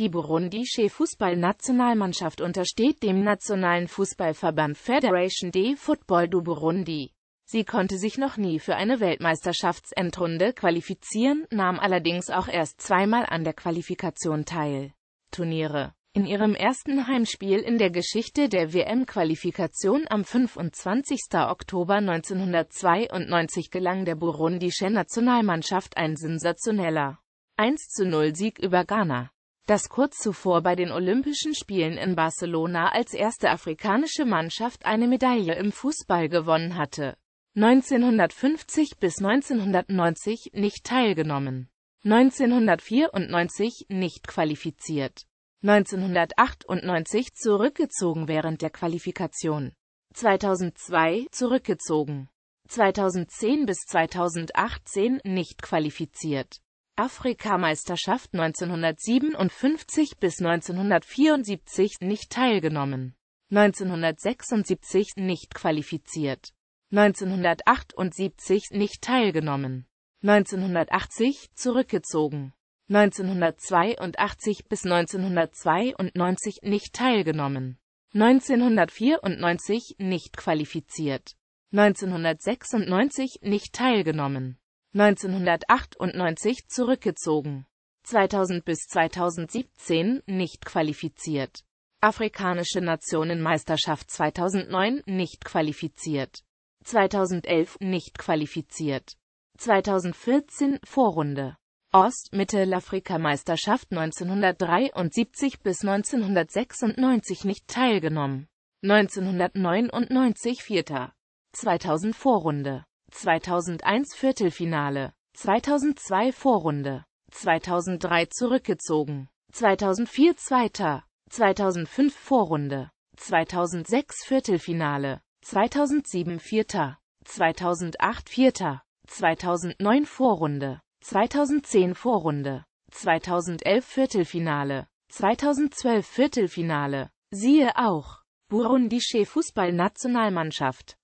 Die burundische Fußballnationalmannschaft untersteht dem nationalen Fußballverband Federation de Football du Burundi. Sie konnte sich noch nie für eine Weltmeisterschaftsendrunde qualifizieren, nahm allerdings auch erst zweimal an der Qualifikation teil. Turniere in ihrem ersten Heimspiel in der Geschichte der WM-Qualifikation am 25. Oktober 1992 gelang der burundische Nationalmannschaft ein sensationeller 1-0-Sieg über Ghana das kurz zuvor bei den Olympischen Spielen in Barcelona als erste afrikanische Mannschaft eine Medaille im Fußball gewonnen hatte. 1950 bis 1990 nicht teilgenommen. 1994 nicht qualifiziert. 1998 zurückgezogen während der Qualifikation. 2002 zurückgezogen. 2010 bis 2018 nicht qualifiziert. Afrikameisterschaft 1957 bis 1974 nicht teilgenommen. 1976 nicht qualifiziert. 1978 nicht teilgenommen. 1980 zurückgezogen. 1982 bis 1992 nicht teilgenommen. 1994 nicht qualifiziert. 1996 nicht teilgenommen. 1998 zurückgezogen. 2000 bis 2017 nicht qualifiziert. Afrikanische Nationenmeisterschaft 2009 nicht qualifiziert. 2011 nicht qualifiziert. 2014 Vorrunde. Ost-Mittelafrika-Meisterschaft 1973 bis 1996 nicht teilgenommen. 1999 Vierter. 2000 Vorrunde. 2001 Viertelfinale, 2002 Vorrunde, 2003 zurückgezogen, 2004 Zweiter, 2005 Vorrunde, 2006 Viertelfinale, 2007 Vierter, 2008 Vierter, 2009 Vorrunde, 2010 Vorrunde, 2011 Viertelfinale, 2012 Viertelfinale, siehe auch Burundische Fußballnationalmannschaft